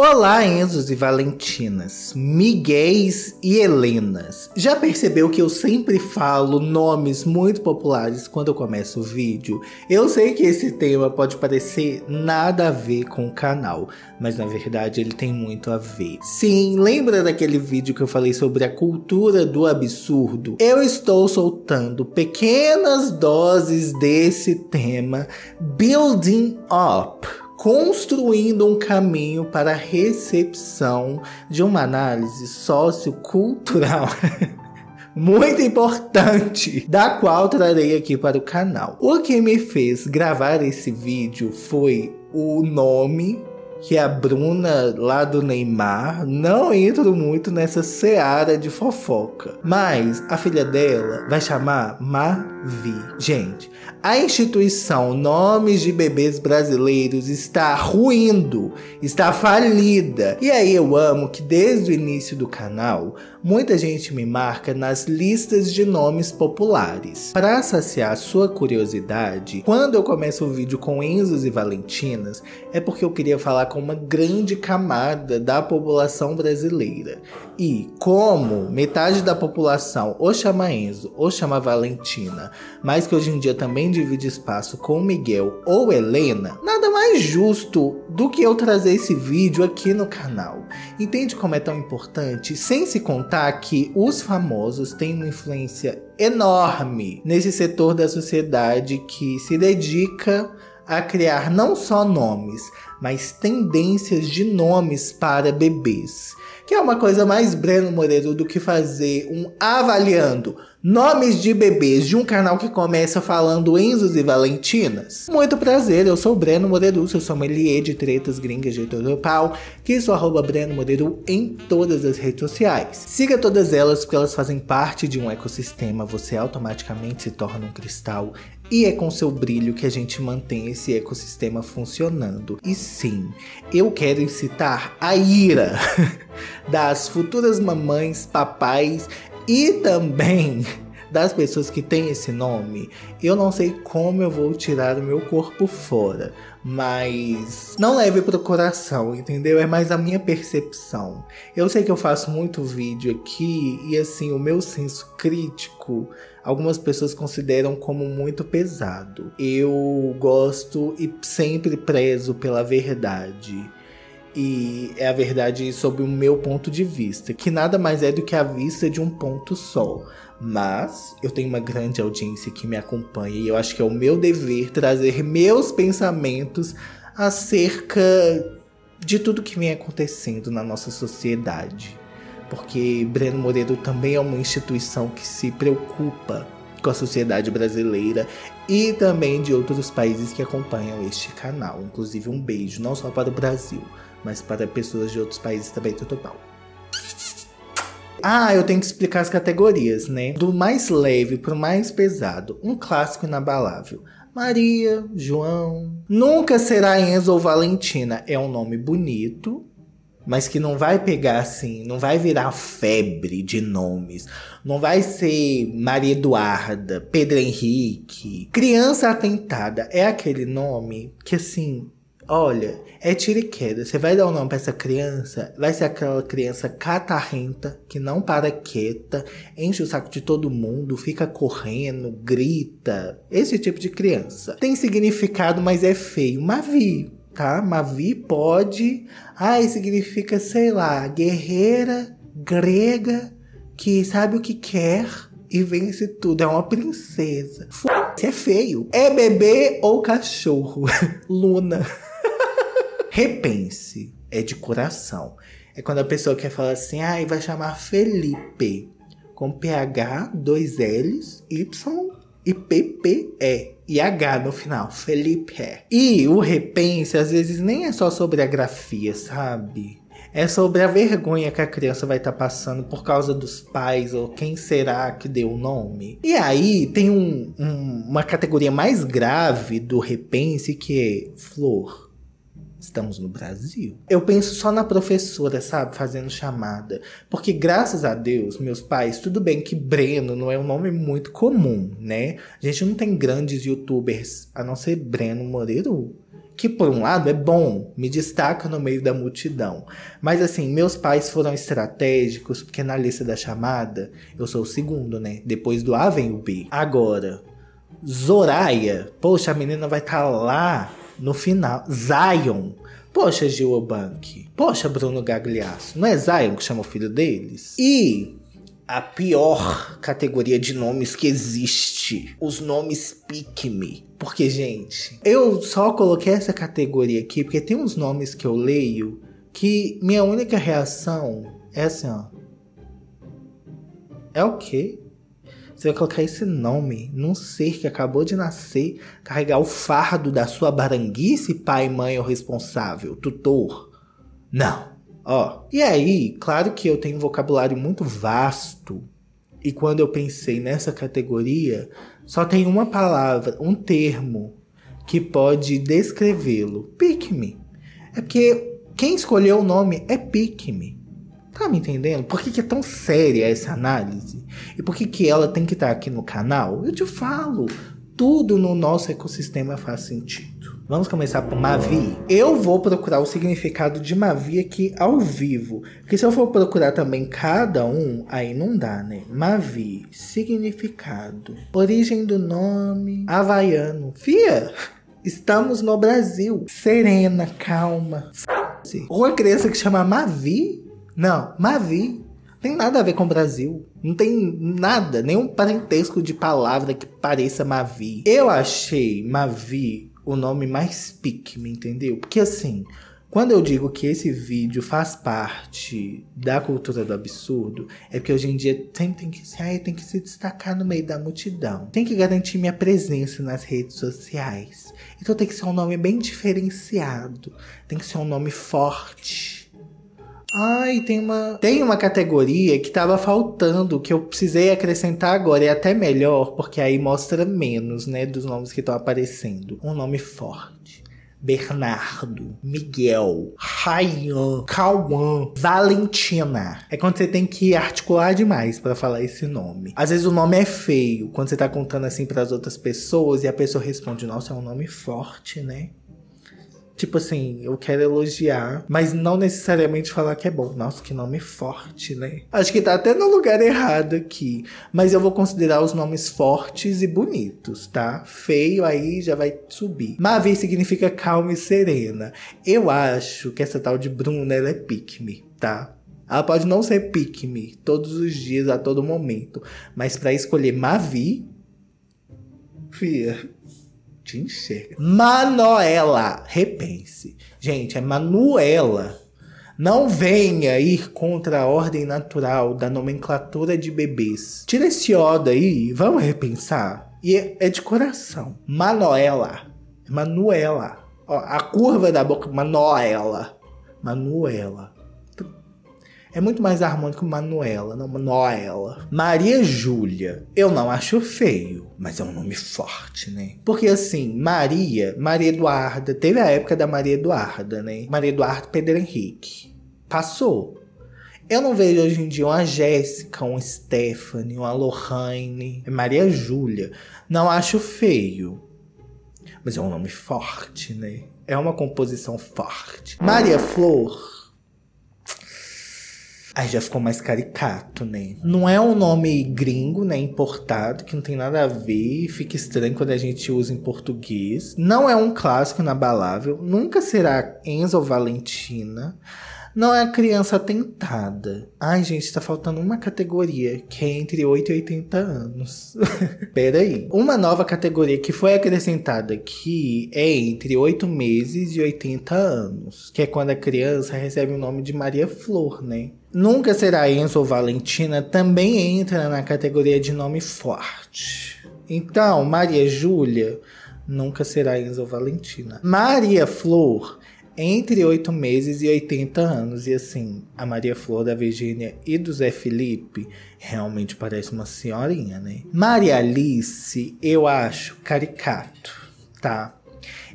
Olá, Enzos e Valentinas, Miguéis e Helenas. Já percebeu que eu sempre falo nomes muito populares quando eu começo o vídeo? Eu sei que esse tema pode parecer nada a ver com o canal, mas na verdade ele tem muito a ver. Sim, lembra daquele vídeo que eu falei sobre a cultura do absurdo? Eu estou soltando pequenas doses desse tema, building up construindo um caminho para a recepção de uma análise sociocultural. muito importante, da qual trarei aqui para o canal. O que me fez gravar esse vídeo foi o nome que é a Bruna lá do Neymar não entro muito nessa seara de fofoca, mas a filha dela vai chamar Mavi. Gente, a instituição Nomes de Bebês Brasileiros está ruindo, está falida. E aí eu amo que desde o início do canal, muita gente me marca nas listas de nomes populares. Para saciar sua curiosidade, quando eu começo o vídeo com Enzos e Valentinas, é porque eu queria falar com uma grande camada da população brasileira. E como metade da população ou chama Enzo ou chama Valentina, mas que hoje em dia também alguém divide espaço com Miguel ou Helena, nada mais justo do que eu trazer esse vídeo aqui no canal. Entende como é tão importante? Sem se contar que os famosos têm uma influência enorme nesse setor da sociedade que se dedica a criar não só nomes, mas tendências de nomes para bebês. Que é uma coisa mais Breno Moreira do que fazer um avaliando Nomes de bebês de um canal que começa falando Enzos e Valentinas. Muito prazer, eu sou o Breno Moreru, seu sommelier de tretas gringas de todo pau, que sou arroba Breno Moreru em todas as redes sociais. Siga todas elas porque elas fazem parte de um ecossistema, você automaticamente se torna um cristal e é com seu brilho que a gente mantém esse ecossistema funcionando. E sim, eu quero incitar a ira das futuras mamães, papais e também das pessoas que têm esse nome, eu não sei como eu vou tirar o meu corpo fora, mas não leve pro coração, entendeu? É mais a minha percepção. Eu sei que eu faço muito vídeo aqui e assim, o meu senso crítico, algumas pessoas consideram como muito pesado. Eu gosto e sempre prezo pela verdade e é a verdade sob o meu ponto de vista, que nada mais é do que a vista de um ponto só. Mas eu tenho uma grande audiência que me acompanha e eu acho que é o meu dever trazer meus pensamentos acerca de tudo que vem acontecendo na nossa sociedade. Porque Breno Moreira também é uma instituição que se preocupa com a sociedade brasileira e também de outros países que acompanham este canal. Inclusive, um beijo não só para o Brasil, mas para pessoas de outros países também tá total. Ah, eu tenho que explicar as categorias, né? Do mais leve pro mais pesado, um clássico inabalável. Maria, João. Nunca será Enzo ou Valentina. É um nome bonito, mas que não vai pegar assim, não vai virar febre de nomes. Não vai ser Maria Eduarda, Pedro Henrique. Criança Atentada é aquele nome que assim, Olha, é tira e queda. Você vai dar o um nome pra essa criança, vai ser aquela criança catarrenta, que não para quieta, enche o saco de todo mundo, fica correndo, grita. Esse tipo de criança. Tem significado, mas é feio. Mavi, tá? Mavi pode. Ai, significa, sei lá, guerreira grega que sabe o que quer e vence tudo. É uma princesa. F é feio. É bebê ou cachorro? Luna. Repense é de coração. É quando a pessoa quer falar assim, ah, vai chamar Felipe. Com PH, dois L's, Y e PPE. E H no final, Felipe. E o repense, às vezes, nem é só sobre a grafia, sabe? é sobre a vergonha que a criança vai estar tá passando por causa dos pais ou quem será que deu o nome. E aí tem um, um, uma categoria mais grave do repense que é flor. Estamos no Brasil. Eu penso só na professora, sabe, fazendo chamada. Porque graças a Deus, meus pais, tudo bem que Breno não é um nome muito comum, né? A gente não tem grandes youtubers a não ser Breno Moreiro que por um lado é bom, me destaca no meio da multidão. Mas assim, meus pais foram estratégicos, porque na lista da chamada eu sou o segundo, né? Depois do A vem o B. Agora, Zoraia, poxa, a menina vai estar tá lá no final. Zion. Poxa, Gil Obank. Poxa, Bruno Gagliasso. Não é Zion que chama o filho deles? E a pior categoria de nomes que existe. Os nomes pick me. Porque, gente, eu só coloquei essa categoria aqui porque tem uns nomes que eu leio que minha única reação é assim, ó. É o okay. quê? Você vai colocar esse nome num ser que acabou de nascer, carregar o fardo da sua baranguice, pai, mãe, ou responsável, tutor. Não. Ó, e aí, claro que eu tenho um vocabulário muito vasto. E quando eu pensei nessa categoria, só tem uma palavra, um termo que pode descrevê-lo. Pick me. É porque quem escolheu o nome é Pick me. Tá me entendendo? Por que, que é tão séria essa análise? E por que, que ela tem que estar tá aqui no canal? Eu te falo, tudo no nosso ecossistema faz sentido. Vamos começar por Mavi. Eu vou procurar o significado de Mavi aqui ao vivo. Porque se eu for procurar também cada um, aí não dá, né? Mavi, significado, origem do nome, havaiano. Fia, estamos no Brasil. Serena, calma. Ou a criança que chama Mavi não, Mavi tem nada a ver com o Brasil. Não tem nada, nenhum parentesco de palavra que pareça Mavi. Eu achei Mavi o nome mais pique, me entendeu? Porque assim, quando eu digo que esse vídeo faz parte da cultura do absurdo, é porque hoje em dia tem, tem, que, ai, tem que se destacar no meio da multidão. Tem que garantir minha presença nas redes sociais. Então tem que ser um nome bem diferenciado. Tem que ser um nome forte Ai, tem uma. Tem uma categoria que tava faltando, que eu precisei acrescentar agora, e é até melhor, porque aí mostra menos, né, dos nomes que estão aparecendo. Um nome forte. Bernardo, Miguel, Rayan, Cauã, Valentina. É quando você tem que articular demais para falar esse nome. Às vezes o nome é feio, quando você tá contando assim para as outras pessoas e a pessoa responde: "Nossa, é um nome forte, né?" Tipo assim, eu quero elogiar, mas não necessariamente falar que é bom. Nossa, que nome forte, né? Acho que tá até no lugar errado aqui. Mas eu vou considerar os nomes fortes e bonitos, tá? Feio aí já vai subir. Mavi significa calma e serena. Eu acho que essa tal de Bruna, ela é pique me tá? Ela pode não ser pique me todos os dias, a todo momento. Mas para escolher Mavi... Fia te enxerga. Manoela, repense. Gente, é Manuela. Não venha ir contra a ordem natural da nomenclatura de bebês. Tira esse O daí vamos repensar. E é, é de coração. Manoela. Manuela. Ó, a curva da boca. Manoela. Manuela. É muito mais harmônico Manuela, não Manoela. Maria Júlia, eu não acho feio, mas é um nome forte, né? Porque assim, Maria, Maria Eduarda, teve a época da Maria Eduarda, né? Maria Eduarda Pedro Henrique. Passou. Eu não vejo hoje em dia uma Jéssica, uma Stephanie, uma Lorraine, é Maria Júlia. Não acho feio. Mas é um nome forte, né? É uma composição forte. Maria Flor Aí já ficou mais caricato, né? Não é um nome gringo, né? Importado, que não tem nada a ver. Fica estranho quando a gente usa em português. Não é um clássico inabalável. Nunca será Enzo Valentina. Não é a criança atentada. Ai, gente, tá faltando uma categoria, que é entre 8 e 80 anos. Pera aí. Uma nova categoria que foi acrescentada aqui é entre 8 meses e 80 anos, que é quando a criança recebe o nome de Maria Flor, né? Nunca Será Enzo ou Valentina também entra na categoria de nome forte. Então, Maria Júlia nunca será Enzo ou Valentina. Maria Flor, entre 8 meses e 80 anos. E assim, a Maria Flor da Virgínia e do Zé Felipe realmente parece uma senhorinha, né? Maria Alice, eu acho caricato, tá?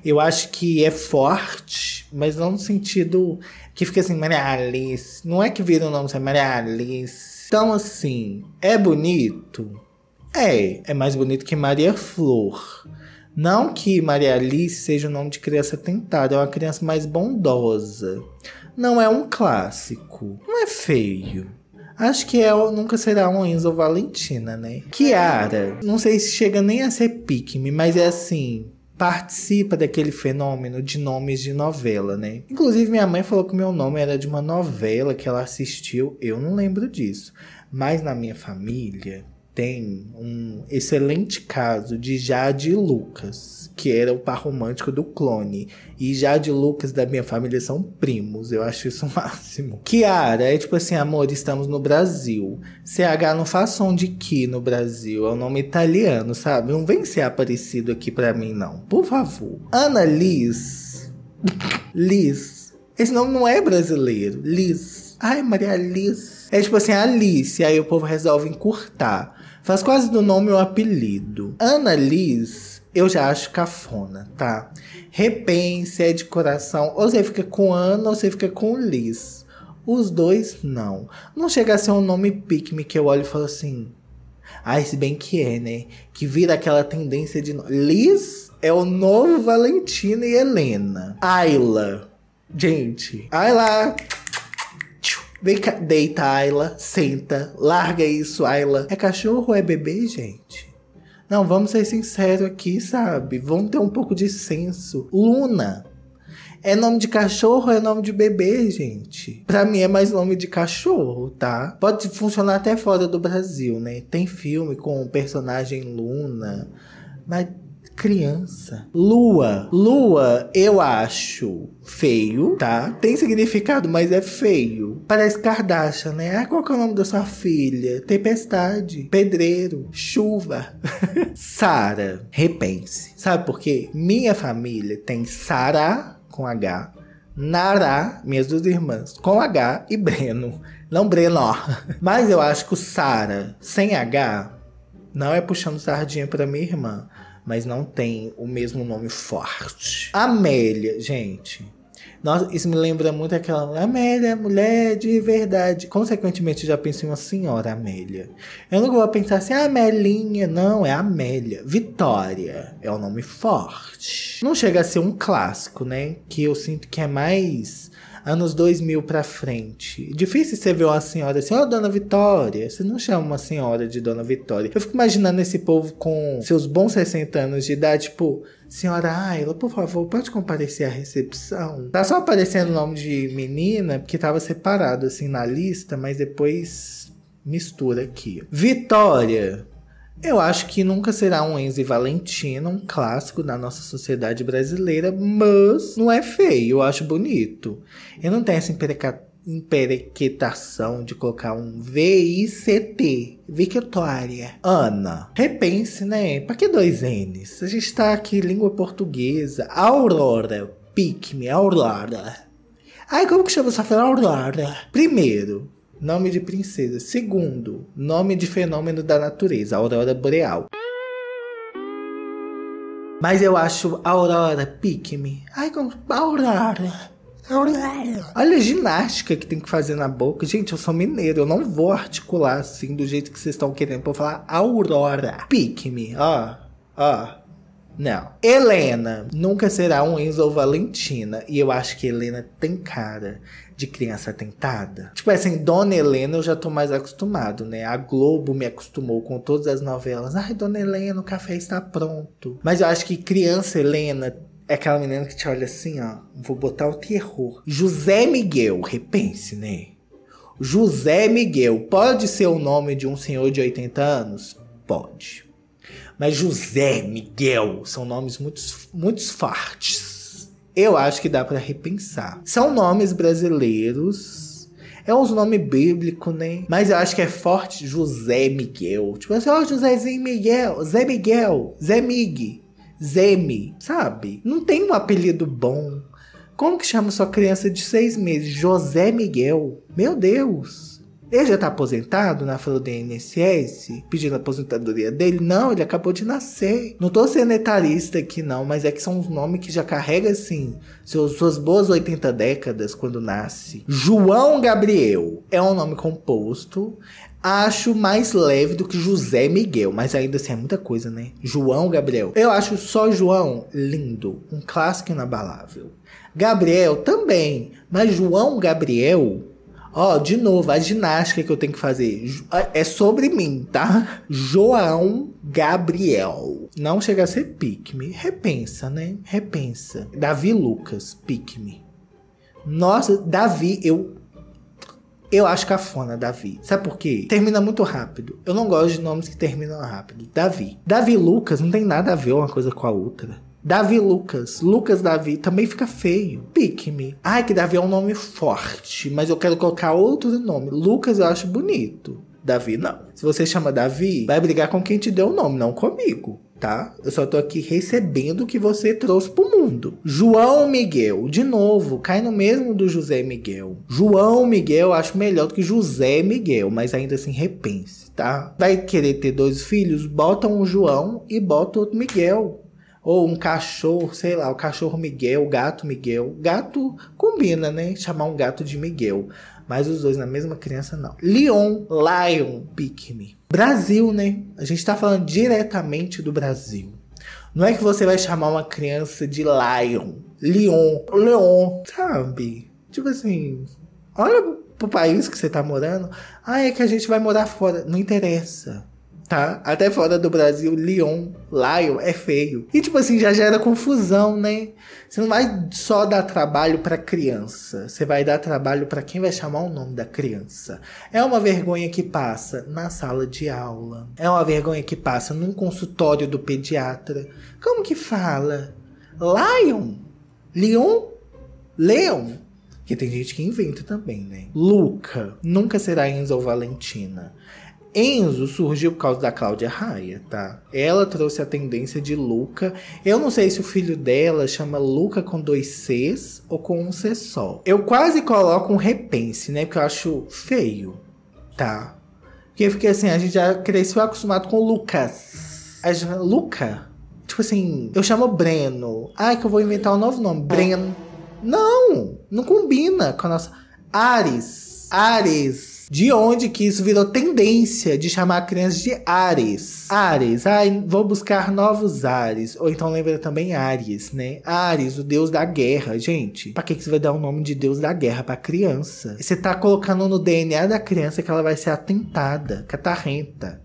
Eu acho que é forte, mas não no sentido que fica assim, Maria Alice. Não é que vira o nome, é Maria Alice. Então, assim, é bonito? É, é mais bonito que Maria Flor. Não que Maria Alice seja o nome de criança tentada, é uma criança mais bondosa. Não é um clássico. Não é feio. Acho que é nunca será um Enzo Valentina, né? Kiara, não sei se chega nem a ser pique mas é assim, participa daquele fenômeno de nomes de novela, né? Inclusive, minha mãe falou que meu nome era de uma novela que ela assistiu, eu não lembro disso. Mas na minha família, tem um excelente caso de Jade Lucas, que era o par romântico do clone. E Jade Lucas da minha família são primos, eu acho isso o máximo. Kiara é tipo assim, amor, estamos no Brasil. CH não faz som de Ki no Brasil, é um nome italiano, sabe? Não vem ser aparecido aqui pra mim, não, por favor. Ana Liz. Liz. Esse nome não é brasileiro. Liz. Ai, Maria Liz. É tipo assim, Alice. Aí o povo resolve encurtar. Faz quase do nome o apelido. Ana Liz, eu já acho cafona, tá? Repense, é de coração. Ou você fica com Ana ou você fica com Liz. Os dois não. Não chega a ser um nome pique-me que eu olho e falo assim. Ah, se bem que é, né? Que vira aquela tendência de. Liz é o novo Valentina e Helena. Ayla. Gente, Ayla! Vem cá, deita, Ayla, senta, larga isso, Ayla. É cachorro ou é bebê, gente? Não, vamos ser sinceros aqui, sabe? Vamos ter um pouco de senso. Luna. É nome de cachorro ou é nome de bebê, gente? Pra mim é mais nome de cachorro, tá? Pode funcionar até fora do Brasil, né? Tem filme com o personagem Luna. Mas criança. Lua. Lua, eu acho feio, tá? Tem significado, mas é feio. Parece Kardashian, né? Ah, qual que é o nome da sua filha? Tempestade, pedreiro, chuva. Sara, repense. Sabe por quê? Minha família tem Sara com H, Nara, minhas duas irmãs, com H e Breno. Não Breno, ó. Mas eu acho que o Sara sem H não é puxando sardinha para minha irmã mas não tem o mesmo nome forte. Amélia, gente. Nossa, isso me lembra muito aquela Amélia, mulher de verdade. Consequentemente, já penso em uma senhora Amélia. Eu não vou pensar assim, ah, Amelinha, não, é Amélia. Vitória é um nome forte. Não chega a ser um clássico, né? Que eu sinto que é mais anos 2000 para frente. Difícil você ver uma senhora assim, ó, oh, Dona Vitória. Você não chama uma senhora de Dona Vitória. Eu fico imaginando esse povo com seus bons 60 anos de idade, tipo, Senhora Ayla, por favor, pode comparecer à recepção? Tá só aparecendo o nome de menina, porque tava separado assim na lista, mas depois mistura aqui. Vitória, eu acho que nunca será um Enzo e Valentina, um clássico da nossa sociedade brasileira, mas não é feio, eu acho bonito. Eu não tenho essa emperequetação de colocar um VICT, Victoria. Ana, repense, né? Pra que dois N's? A gente tá aqui, língua portuguesa, Aurora, pique-me, Aurora. Ai, como que chama essa frase? Aurora. Primeiro, Nome de princesa. Segundo, nome de fenômeno da natureza, aurora boreal. Mas eu acho Aurora pique-me. Ai, como. Aurora! Aurora! Olha a ginástica que tem que fazer na boca. Gente, eu sou mineiro, eu não vou articular assim do jeito que vocês estão querendo pra eu falar Aurora. Pique-me, ó, ó. Não. Helena nunca será um Enzo ou Valentina. E eu acho que Helena tem cara de criança atentada. Tipo assim, Dona Helena eu já tô mais acostumado, né? A Globo me acostumou com todas as novelas. Ai, Dona Helena, o café está pronto. Mas eu acho que criança Helena é aquela menina que te olha assim, ó. Vou botar o terror. José Miguel, repense, né? José Miguel, pode ser o nome de um senhor de 80 anos? Pode. Mas José, Miguel, são nomes muito, muito fortes. Eu acho que dá para repensar. São nomes brasileiros. É uns nome bíblico, né? Mas eu acho que é forte José Miguel. Tipo assim, ó, oh, Josézinho Miguel, Zé Miguel, Zé Mig, Zeme, sabe? Não tem um apelido bom. Como que chama sua criança de seis meses? José Miguel. Meu Deus. Ele já está aposentado na né? fila do INSS, pedindo a aposentadoria dele? Não, ele acabou de nascer. Não tô sendo etarista aqui, não, mas é que são uns nomes que já carrega assim, seus, suas boas 80 décadas quando nasce. João Gabriel é um nome composto. Acho mais leve do que José Miguel, mas ainda assim é muita coisa, né? João Gabriel. Eu acho só João lindo, um clássico inabalável. Gabriel também, mas João Gabriel Ó, oh, de novo, a ginástica que eu tenho que fazer é, é sobre mim, tá? João Gabriel. Não chega a ser pique-me. Repensa, né? Repensa. Davi Lucas, pique-me. Nossa, Davi, eu eu acho cafona, Davi. Sabe por quê? Termina muito rápido. Eu não gosto de nomes que terminam rápido. Davi. Davi Lucas não tem nada a ver uma coisa com a outra. Davi Lucas, Lucas Davi, também fica feio. Pick me. Ai, que Davi é um nome forte, mas eu quero colocar outro nome. Lucas eu acho bonito. Davi não. Se você chama Davi, vai brigar com quem te deu o nome, não comigo. Tá? Eu só tô aqui recebendo o que você trouxe pro mundo. João Miguel, de novo, cai no mesmo do José Miguel. João Miguel eu acho melhor do que José Miguel, mas ainda assim repense, tá? Vai querer ter dois filhos? Bota um João e bota outro Miguel. Ou um cachorro, sei lá, o cachorro Miguel, o gato Miguel. Gato combina, né? Chamar um gato de Miguel. Mas os dois na mesma criança, não. Leon, Lion, Pick Me. Brasil, né? A gente tá falando diretamente do Brasil. Não é que você vai chamar uma criança de Lion, Leon, Leon, sabe? Tipo assim, olha pro país que você tá morando. Ah, é que a gente vai morar fora. Não interessa tá? Até fora do Brasil, Lyon, Lion é feio. E tipo assim, já gera confusão, né? Você não vai só dar trabalho para criança, você vai dar trabalho para quem vai chamar o nome da criança. É uma vergonha que passa na sala de aula. É uma vergonha que passa num consultório do pediatra. Como que fala? Lion? Leon? Leon? Que tem gente que inventa também, né? Luca nunca será Enzo Valentina. Enzo surgiu por causa da Cláudia Raia, tá? Ela trouxe a tendência de Luca. Eu não sei se o filho dela chama Luca com dois Cs ou com um C só. Eu quase coloco um repense, né? Porque eu acho feio, tá? Porque eu fiquei assim, a gente já cresceu acostumado com Lucas. A gente, Luca? Tipo assim, eu chamo Breno. Ai, que eu vou inventar um novo nome. Breno. Não! Não combina com a nossa. Ares. Ares de onde que isso virou tendência de chamar crianças de Ares. Ares, ai, vou buscar novos Ares. Ou então lembra também Ares, né? Ares, o deus da guerra, gente. Pra que, que você vai dar o um nome de deus da guerra pra criança? Você tá colocando no DNA da criança que ela vai ser atentada, catarrenta.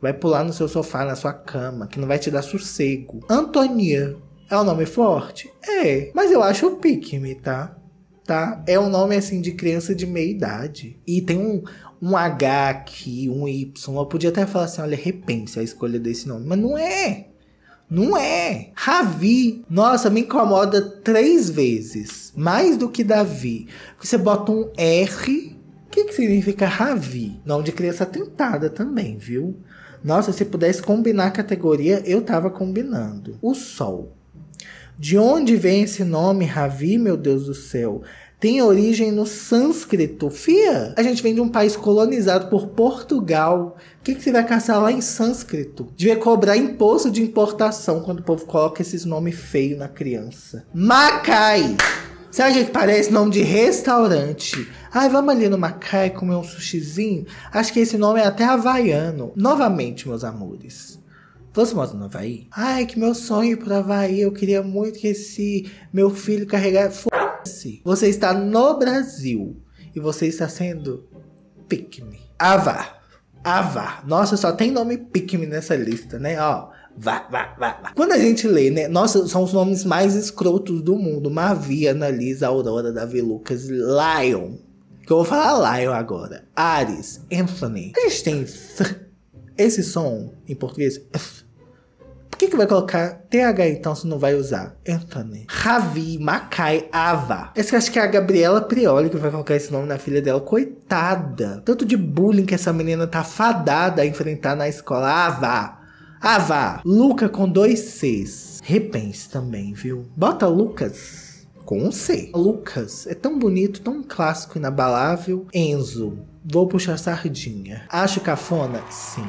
Vai pular no seu sofá, na sua cama, que não vai te dar sossego. Antonia. É um nome forte? É. Mas eu acho o pique tá? tá? É um nome assim de criança de meia idade. E tem um, um H aqui, um Y. Eu podia até falar assim: olha, repense a escolha desse nome. Mas não é. Não é. Ravi, nossa, me incomoda três vezes. Mais do que Davi. Porque você bota um R. O que, que significa Ravi? Nome de criança tentada também, viu? Nossa, se pudesse combinar a categoria, eu tava combinando. O sol. De onde vem esse nome Ravi, meu Deus do céu? tem origem no sânscrito. Fia, a gente vem de um país colonizado por Portugal. O que, que você vai caçar lá em sânscrito? Devia cobrar imposto de importação quando o povo coloca esses nomes feios na criança. Macai! Sabe o que parece nome de restaurante? Ai, vamos ali no Macai comer um sushizinho? Acho que esse nome é até havaiano. Novamente, meus amores. Você mora no Havaí? Ai, que meu sonho pro Havaí. Eu queria muito que esse meu filho carregasse. Foda-se. Você está no Brasil. E você está sendo. Pick-me. Ava Nossa, só tem nome Pick-me nessa lista, né? Ó. Vá, vá, vá, vá. Quando a gente lê, né? Nossa, são os nomes mais escrotos do mundo. Mavi, Analisa, Aurora, Davi Lucas, Lion. Que eu vou falar Lion agora. Ares, Anthony. A gente tem esse som em português que, que vai colocar TH então se não vai usar? Anthony. Ravi Makai Ava. Esse eu acho que é a Gabriela Prioli que vai colocar esse nome na filha dela. Coitada. Tanto de bullying que essa menina tá fadada a enfrentar na escola. Ava. Ava. Luca com dois Cs. Repense também, viu? Bota Lucas com um C. Lucas é tão bonito, tão clássico, inabalável. Enzo, vou puxar sardinha. Acho cafona? Sim,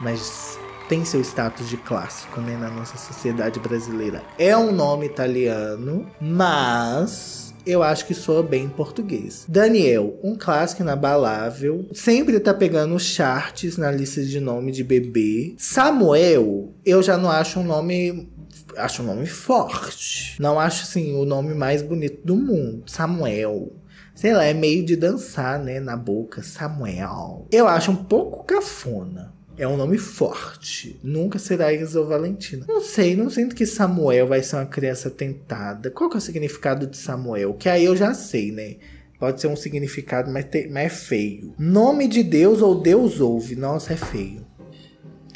mas tem seu status de clássico, né, na nossa sociedade brasileira. É um nome italiano, mas eu acho que soa bem em português. Daniel, um clássico inabalável, sempre tá pegando charts na lista de nome de bebê. Samuel, eu já não acho um nome acho um nome forte. Não acho assim o nome mais bonito do mundo, Samuel. Sei lá, é meio de dançar, né, na boca, Samuel. Eu acho um pouco cafona. É um nome forte. Nunca será Isa ou Valentina. Não sei, não sinto que Samuel vai ser uma criança tentada. Qual que é o significado de Samuel? Que aí eu já sei, né? Pode ser um significado, mas, te, mas é feio. Nome de Deus ou Deus ouve. Nossa, é feio.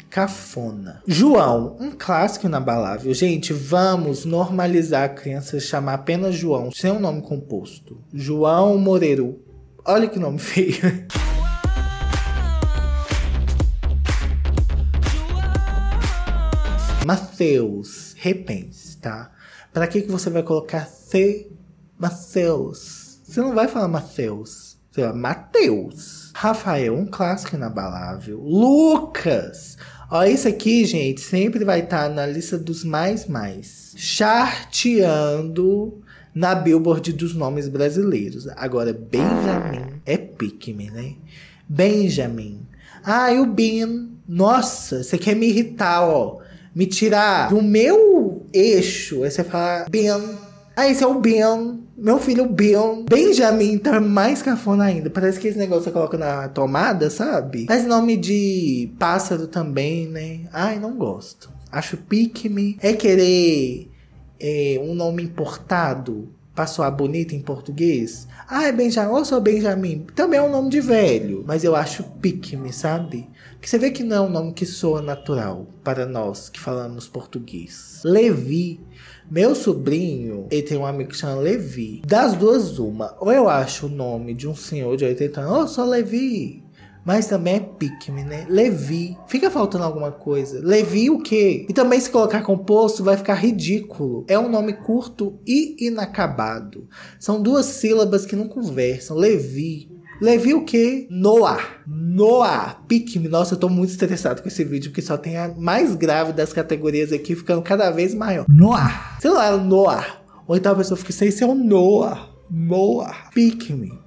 Cafona. João, um clássico inabalável. Gente, vamos normalizar a criança chamar apenas João, sem um nome composto. João Moreiro. Olha que nome feio. Mateus, repense, tá? Para que, que você vai colocar C, Mateus? Você não vai falar Mateus. Você vai Mateus. Rafael, um clássico inabalável. Lucas. Ó, esse aqui, gente, sempre vai estar tá na lista dos mais mais. Charteando na Billboard dos nomes brasileiros. Agora, Benjamin é pique né? Benjamin. Ah, e o Bin. Nossa, você quer me irritar, ó me tirar do meu eixo. Aí você fala, Ben. Ah, esse é o Ben. Meu filho, Ben. Benjamin tá mais cafona ainda. Parece que esse negócio você coloca na tomada, sabe? Mas nome de pássaro também, né? Ai, não gosto. Acho pique-me. É querer é, um nome importado passou soar bonita em português. Ah, é Benjamin, ou sou Benjamin. Também é um nome de velho, mas eu acho pique-me, sabe? Que você vê que não é um nome que soa natural para nós que falamos português. Levi. Meu sobrinho, ele tem um amigo que chama Levi. Das duas, uma. Ou eu acho o nome de um senhor de 80 anos, oh, sou Levi mas também é Pikmin, né? Levi. Fica faltando alguma coisa. Levi o quê? E também se colocar composto vai ficar ridículo. É um nome curto e inacabado. São duas sílabas que não conversam. Levi. Levi o quê? Noah. Noah. Pikmin. Nossa, eu tô muito estressado com esse vídeo, porque só tem a mais grave das categorias aqui, ficando cada vez maior. Noah. Sei lá, Noah. Ou então a pessoa fica, sem é o Noah. Noah. Pikmin.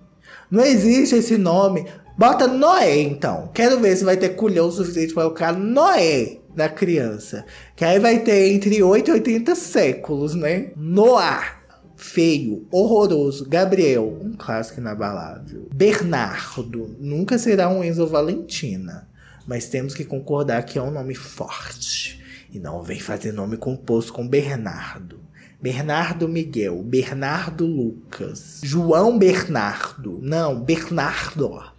Não existe esse nome. Bota Noé, então. Quero ver se vai ter culhão suficiente para colocar Noé na criança. Que aí vai ter entre 8 e 80 séculos, né? Noá. feio, horroroso. Gabriel, um clássico inabalável. Bernardo, nunca será um Enzo Valentina. Mas temos que concordar que é um nome forte. E não vem fazer nome composto com Bernardo. Bernardo Miguel, Bernardo Lucas, João Bernardo. Não, Bernardo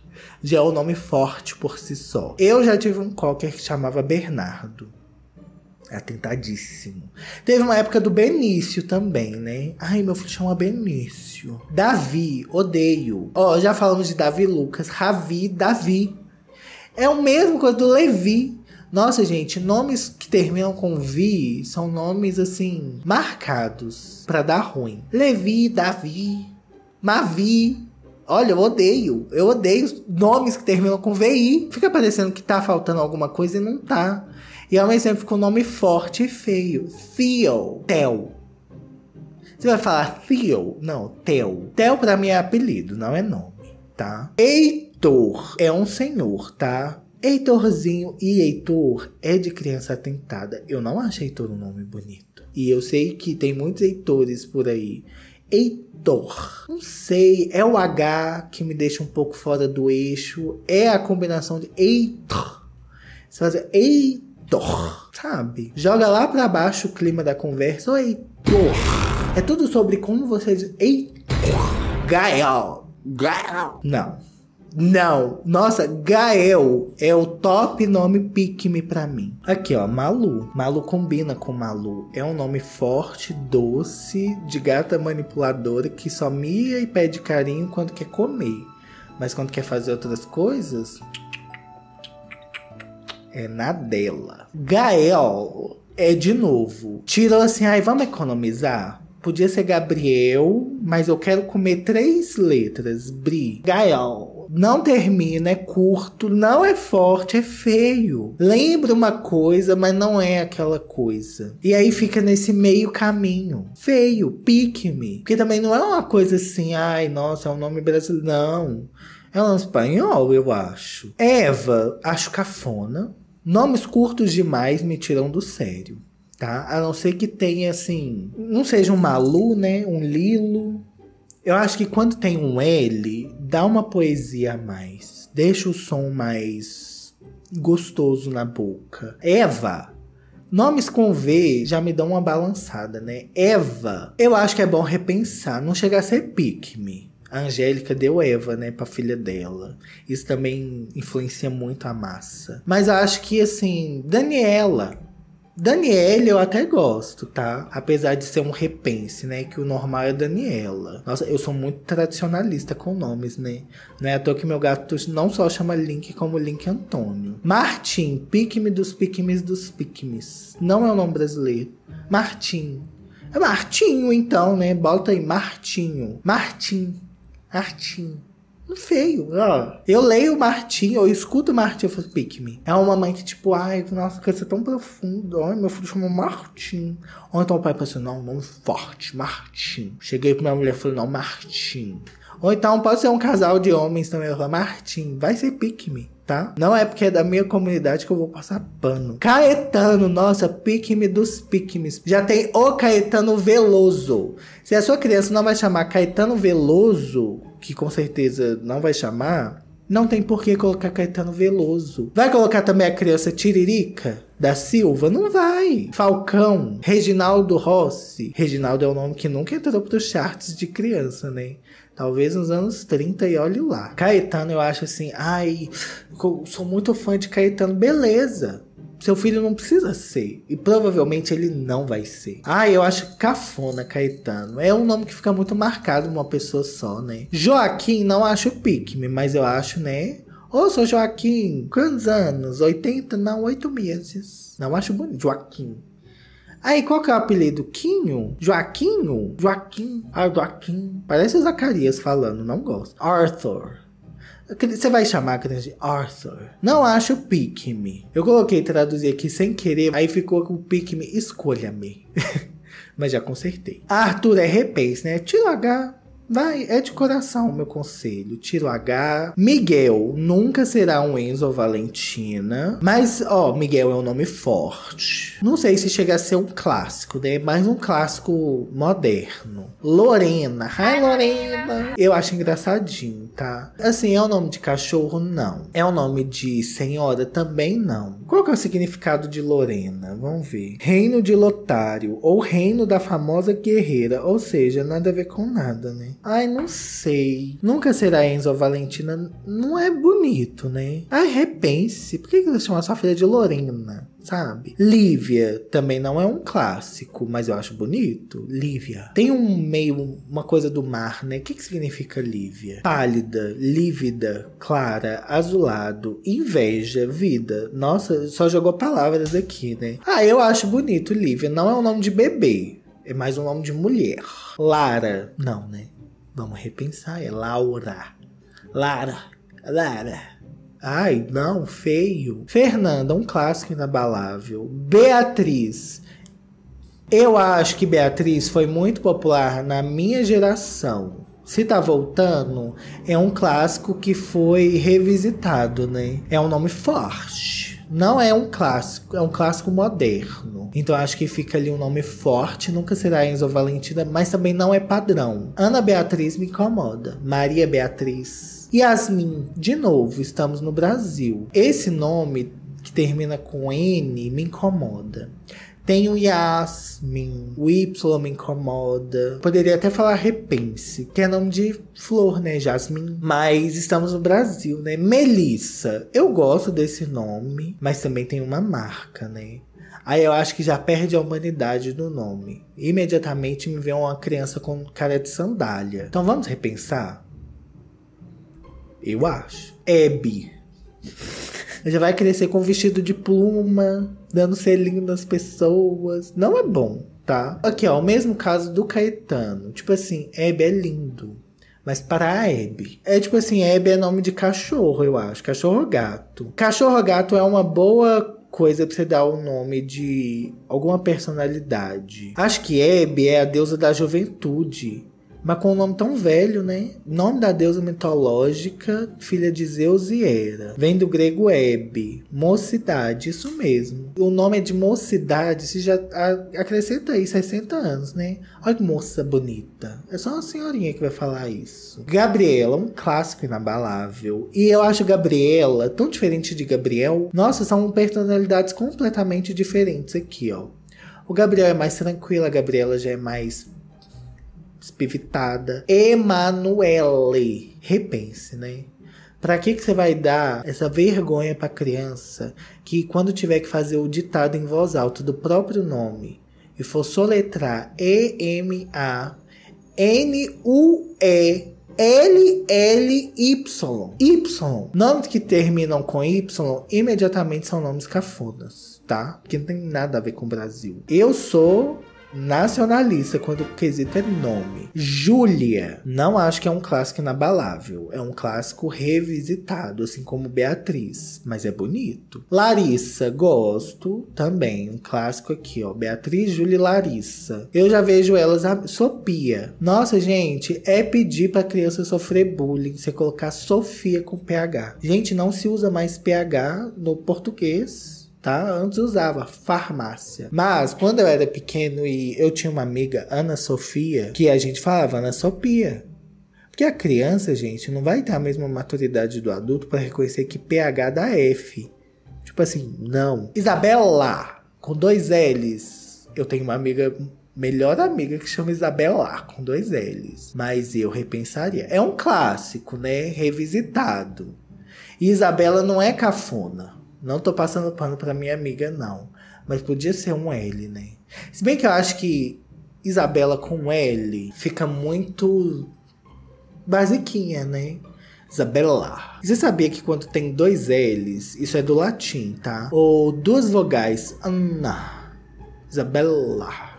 já é um nome forte por si só. Eu já tive um cocker que chamava Bernardo. É atentadíssimo. Teve uma época do Benício também, né? Ai, meu filho chama Benício. Davi, odeio. Ó, já falamos de Davi Lucas. Ravi, Davi. É o mesmo coisa do Levi. Nossa, gente, nomes que terminam com Vi são nomes assim, marcados para dar ruim. Levi, Davi, Mavi, Olha, eu odeio. Eu odeio nomes que terminam com VI. Fica parecendo que tá faltando alguma coisa e não tá. E ao mesmo tempo fica um nome forte e feio. Theo. Theo. Você vai falar Theo? Não, Theo. Theo pra mim é apelido, não é nome, tá? Heitor é um senhor, tá? Heitorzinho e Heitor é de criança atentada. Eu não acho Heitor um nome bonito. E eu sei que tem muitos Heitores por aí. Heitor. Não sei, é o H que me deixa um pouco fora do eixo. É a combinação de Heitor. Você faz assim, Heitor, sabe? Joga lá pra baixo o clima da conversa. Ô, Heitor. É tudo sobre como você diz Heitor. Gael. Gael. Não. Não. Nossa, Gael é o top nome pique-me pra mim. Aqui, ó, Malu. Malu combina com Malu. É um nome forte, doce, de gata manipuladora que só mia e pede carinho quando quer comer. Mas quando quer fazer outras coisas. É na dela. Gael é de novo. Tirou assim, ai, vamos economizar? Podia ser Gabriel, mas eu quero comer três letras. Bri. Gael não termina, é curto, não é forte, é feio. Lembra uma coisa, mas não é aquela coisa. E aí fica nesse meio caminho. Feio, pique-me. Porque também não é uma coisa assim, ai, nossa, é um nome brasileiro. Não. É um espanhol, eu acho. Eva, acho cafona. Nomes curtos demais me tiram do sério, tá? A não ser que tenha, assim, não seja um Malu, né? Um Lilo. Eu acho que quando tem um L, dá uma poesia a mais, deixa o som mais gostoso na boca. Eva, Nomes com V já me dão uma balançada, né? Eva. Eu acho que é bom repensar, não chegar a ser pique-me. A Angélica deu Eva, né, pra filha dela. Isso também influencia muito a massa. Mas eu acho que, assim, Daniela. Daniela eu até gosto, tá? Apesar de ser um repense, né? Que o normal é Daniela. Nossa, eu sou muito tradicionalista com nomes, né? Não é à toa que meu gato não só chama Link, como Link Antônio. Martim, pique-me dos pique dos pique Não é o um nome brasileiro. Martim. É Martinho, então, né? Bota aí, Martinho. Martim. Martim feio. Ó. Eu leio o Martim, eu escuto o Martim, eu falo, pick me. É uma mãe que, tipo, ai, nossa, criança é tão profundo. Ai, meu filho chama Martim. Ou então o pai pensou, assim, não, nome forte, Martim. Cheguei pra minha mulher e falei, não, Martim. Ou então pode ser um casal de homens também. Eu falo, Martim, vai ser pick me tá? Não é porque é da minha comunidade que eu vou passar pano. Caetano, nossa, pique-me dos pique Já tem o Caetano Veloso. Se a sua criança não vai chamar Caetano Veloso, que com certeza não vai chamar, não tem por que colocar Caetano Veloso. Vai colocar também a criança Tiririca da Silva? Não vai. Falcão, Reginaldo Rossi. Reginaldo é um nome que nunca entrou para os charts de criança, né? Talvez nos anos 30 e olhe lá. Caetano, eu acho assim, ai, sou muito fã de Caetano, beleza seu filho não precisa ser. E provavelmente ele não vai ser. Ah, eu acho cafona Caetano. É um nome que fica muito marcado uma pessoa só, né? Joaquim não acho pique mas eu acho, né? Ô, seu Joaquim, quantos anos? 80? Não, 8 meses. Não acho bonito, Joaquim. Aí, qual que é o apelido? Quinho? Joaquinho? Joaquim. Ah, Joaquim. Parece o Zacarias falando, não gosto. Arthur. Você vai chamar a criança de Arthur. Não acho pick me. Eu coloquei traduzir aqui sem querer, aí ficou com pick me, escolha-me. Mas já consertei. Arthur é repês, né? Tira o H, Vai, é de coração o meu conselho. Tiro H. Miguel nunca será um Enzo Valentina. Mas, ó, Miguel é um nome forte. Não sei se chega a ser um clássico, né? Mais um clássico moderno. Lorena. Ai, Lorena. Eu acho engraçadinho, tá? Assim, é o um nome de cachorro? Não. É o um nome de senhora? Também não. Qual que é o significado de Lorena? Vamos ver. Reino de Lotário. Ou reino da famosa guerreira. Ou seja, nada a ver com nada, né? Ai, não sei. Nunca será Enzo Valentina. Não é bonito, né? Ai, repense. Por que você chama sua filha de Lorena? sabe? Lívia também não é um clássico, mas eu acho bonito. Lívia. Tem um meio, uma coisa do mar, né? O que, que significa Lívia? Pálida, lívida, clara, azulado, inveja, vida. Nossa, só jogou palavras aqui, né? Ah, eu acho bonito, Lívia. Não é um nome de bebê. É mais um nome de mulher. Lara. Não, né? Vamos repensar, é Laura. Lara, Lara. Ai, não, feio. Fernanda, um clássico inabalável. Beatriz. Eu acho que Beatriz foi muito popular na minha geração. Se tá voltando, é um clássico que foi revisitado, né? É um nome forte. Não é um clássico, é um clássico moderno. Então acho que fica ali um nome forte, nunca será Enzo Valentina, mas também não é padrão. Ana Beatriz me incomoda. Maria Beatriz. Yasmin, de novo, estamos no Brasil. Esse nome que termina com N me incomoda. Tem o Yasmin, o Y me incomoda. Poderia até falar Repense, que é nome de flor, né? Jasmin. Mas estamos no Brasil, né? Melissa. Eu gosto desse nome, mas também tem uma marca, né? Aí eu acho que já perde a humanidade do nome. Imediatamente me vê uma criança com cara de sandália. Então vamos repensar? Eu acho. Hebe. Já vai crescer com vestido de pluma, dando selinho nas pessoas. Não é bom, tá? Aqui, ó, o mesmo caso do Caetano. Tipo assim, Hebe é lindo. Mas para a Hebe. É tipo assim, Hebe é nome de cachorro, eu acho. Cachorro gato. Cachorro gato é uma boa coisa pra você dar o um nome de alguma personalidade. Acho que Hebe é a deusa da juventude mas com um nome tão velho, né? Nome da deusa mitológica, filha de Zeus e Hera. Vem do grego Hebe, mocidade, isso mesmo. O nome é de mocidade, se já acrescenta aí 60 anos, né? Olha que moça bonita. É só uma senhorinha que vai falar isso. Gabriela, um clássico inabalável. E eu acho Gabriela tão diferente de Gabriel. Nossa, são personalidades completamente diferentes aqui, ó. O Gabriel é mais tranquilo, a Gabriela já é mais espivitada. Emanuele, repense, né? Para que, que você vai dar essa vergonha para criança que, quando tiver que fazer o ditado em voz alta do próprio nome e for soletrar E-M-A-N-U-E L-L-Y. Y. Nomes que terminam com Y imediatamente são nomes cafonas, tá? Que não tem nada a ver com o Brasil. Eu sou nacionalista quando o quesito é nome. Júlia, não acho que é um clássico inabalável, é um clássico revisitado, assim como Beatriz, mas é bonito. Larissa, gosto também, um clássico aqui, ó, Beatriz, Júlia e Larissa. Eu já vejo elas a ah, Sopia. Nossa, gente, é pedir pra criança sofrer bullying, você colocar Sofia com PH. Gente, não se usa mais PH no português tá? Antes usava farmácia. Mas quando eu era pequeno e eu tinha uma amiga, Ana Sofia, que a gente falava Ana Sofia. Porque a criança, gente, não vai ter a mesma maturidade do adulto para reconhecer que PH dá F. Tipo assim, não. Isabela, com dois L's. Eu tenho uma amiga, melhor amiga, que chama Isabela, com dois L's. Mas eu repensaria. É um clássico, né? Revisitado. E Isabela não é cafona. Não tô passando pano pra minha amiga, não. Mas podia ser um L, né? Se bem que eu acho que Isabela com L fica muito basiquinha, né? Isabela. Você sabia que quando tem dois L's, isso é do latim, tá? Ou duas vogais, Ana, Isabela.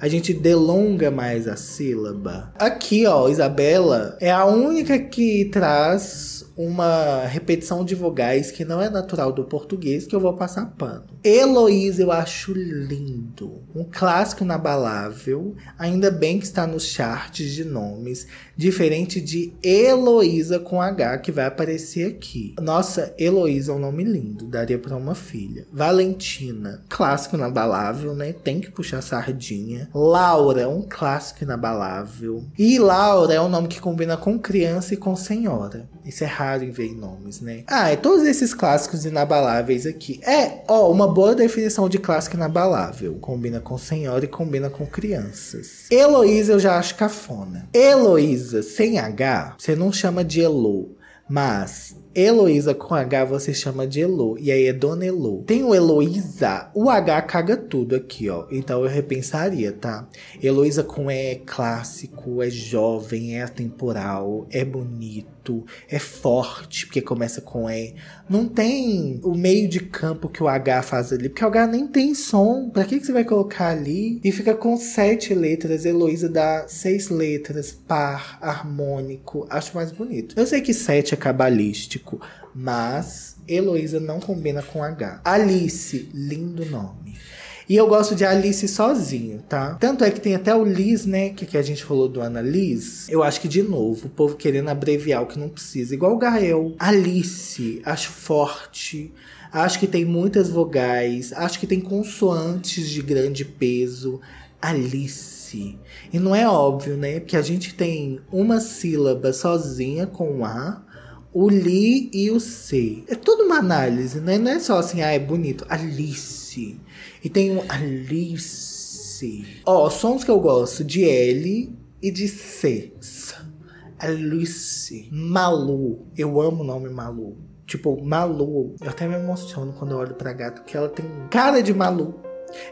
A gente delonga mais a sílaba. Aqui, ó, Isabela é a única que traz uma repetição de vogais que não é natural do português, que eu vou passar pano. Heloísa eu acho lindo. Um clássico inabalável, ainda bem que está nos charts de nomes, diferente de Heloísa com H, que vai aparecer aqui. Nossa, Heloísa é um nome lindo, daria para uma filha. Valentina, clássico inabalável, né? Tem que puxar sardinha. Laura, um clássico inabalável. E Laura é um nome que combina com criança e com senhora. Isso é raro raro em ver nomes, né? Ah, é todos esses clássicos inabaláveis aqui. É, ó, uma boa definição de clássico inabalável. Combina com senhora e combina com crianças. Heloísa eu já acho cafona. Heloísa, sem H, você não chama de Elo, mas Heloísa com H você chama de Elo. E aí é Dona Elo. Tem o Heloísa. O H caga tudo aqui, ó. Então eu repensaria, tá? Heloísa com E é clássico, é jovem, é atemporal, é bonito, é forte, porque começa com E. Não tem o meio de campo que o H faz ali, porque o H nem tem som. Pra que, que você vai colocar ali? E fica com sete letras. Heloísa dá seis letras, par, harmônico. Acho mais bonito. Eu sei que sete é cabalístico romântico, mas Heloísa não combina com H. Alice, lindo nome. E eu gosto de Alice sozinho, tá? Tanto é que tem até o Liz, né? Que, que a gente falou do Ana Liz. Eu acho que, de novo, o povo querendo abreviar o que não precisa. Igual o Gael. Alice, acho forte. Acho que tem muitas vogais. Acho que tem consoantes de grande peso. Alice. E não é óbvio, né? Porque a gente tem uma sílaba sozinha com A o li e o se. É toda uma análise, né? Não é só assim, ah, é bonito. Alice. E tem um Alice. Ó, oh, sons que eu gosto de L e de C. Alice. Malu. Eu amo o nome Malu. Tipo, Malu. Eu até me emociono quando eu olho pra gata, porque ela tem cara de Malu.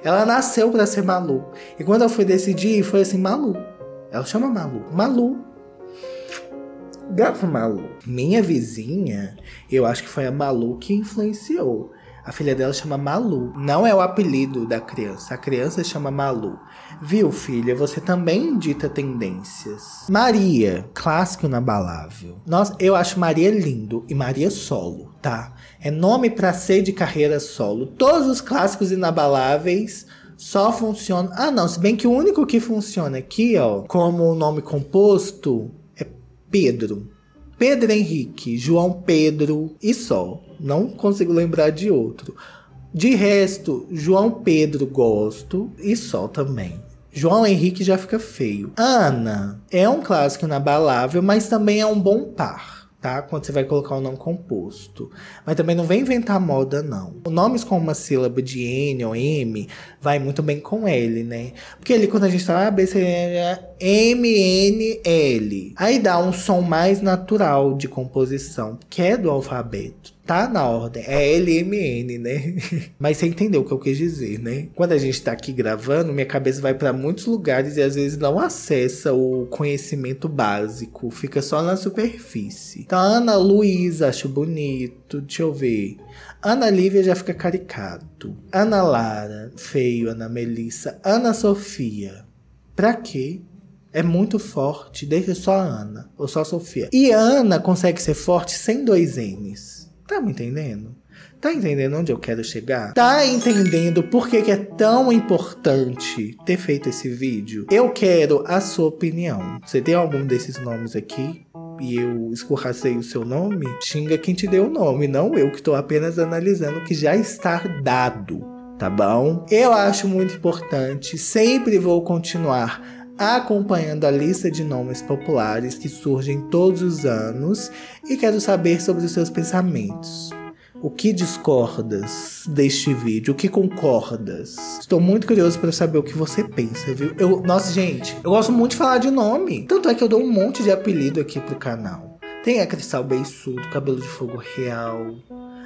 Ela nasceu para ser Malu. E quando eu fui decidir, foi assim, Malu. Ela chama Malu. Malu. Gato Malu. Minha vizinha, eu acho que foi a Malu que influenciou. A filha dela chama Malu. Não é o apelido da criança. A criança chama Malu. Viu, filha? Você também dita tendências. Maria, clássico inabalável. Nossa, eu acho Maria lindo e Maria solo, tá? É nome para ser de carreira solo. Todos os clássicos inabaláveis só funcionam. Ah, não, se bem que o único que funciona aqui, ó, como nome composto Pedro. Pedro Henrique, João Pedro e só. Não consigo lembrar de outro. De resto, João Pedro gosto e só também. João Henrique já fica feio. Ana é um clássico inabalável, mas também é um bom par tá? Quando você vai colocar o nome composto. Mas também não vem inventar moda, não. Nomes com uma sílaba de N ou M vai muito bem com L, né? Porque ali quando a gente fala tá ABCD, M, N, L. Aí dá um som mais natural de composição, que é do alfabeto tá na ordem. É LMN, né? Mas você entendeu o que eu quis dizer, né? Quando a gente tá aqui gravando, minha cabeça vai para muitos lugares e às vezes não acessa o conhecimento básico, fica só na superfície. Então, Ana Luísa, acho bonito. Deixa eu ver. Ana Lívia já fica caricato. Ana Lara, feio. Ana Melissa. Ana Sofia. Pra quê? é muito forte, deixa só a Ana, ou só a Sofia. E Ana consegue ser forte sem dois N's. Tá me entendendo? Tá entendendo onde eu quero chegar? Tá entendendo por que, que, é tão importante ter feito esse vídeo? Eu quero a sua opinião. Você tem algum desses nomes aqui? E eu escorracei o seu nome? Xinga quem te deu o nome, não eu que estou apenas analisando o que já está dado, tá bom? Eu acho muito importante, sempre vou continuar acompanhando a lista de nomes populares que surgem todos os anos e quero saber sobre os seus pensamentos. O que discordas deste vídeo? O que concordas? Estou muito curioso para saber o que você pensa, viu? Eu, nossa, gente, eu gosto muito de falar de nome. Tanto é que eu dou um monte de apelido aqui pro canal. Tem a Cristal Beiçudo, Cabelo de Fogo Real,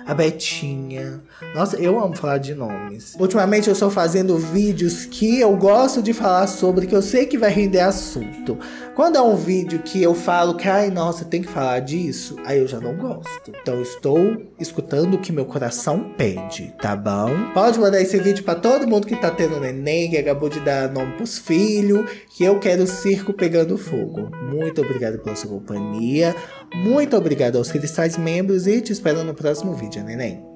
a Betinha. Nossa, eu amo falar de nomes. Ultimamente eu estou fazendo vídeos que eu gosto de falar sobre, que eu sei que vai render assunto. Quando é um vídeo que eu falo que, ai, nossa, tem que falar disso, aí eu já não gosto. Então estou escutando o que meu coração pede, tá bom? Pode mandar esse vídeo para todo mundo que tá tendo neném, que acabou de dar nome pros filhos, que eu quero o circo pegando fogo. Muito obrigado pela sua companhia. Muito obrigado aos cristais membros e te espero no próximo vídeo, neném.